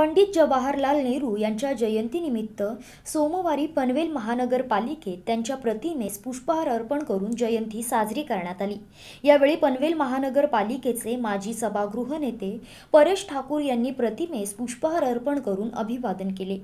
पंडित जवाहरलाल नेहरू यांच्या जयंतीनिमित्त सोमवारी पनवेल महानगरपालिकेत त्यांच्या प्रतिमेस पुष्पहार अर्पण करून जयंती साजरी करण्यात आली यावेळी पनवेल महानगरपालिकेचे माजी सभागृह नेते परेश ठाकूर यांनी प्रतिमेस पुष्पहार अर्पण करून अभिवादन केले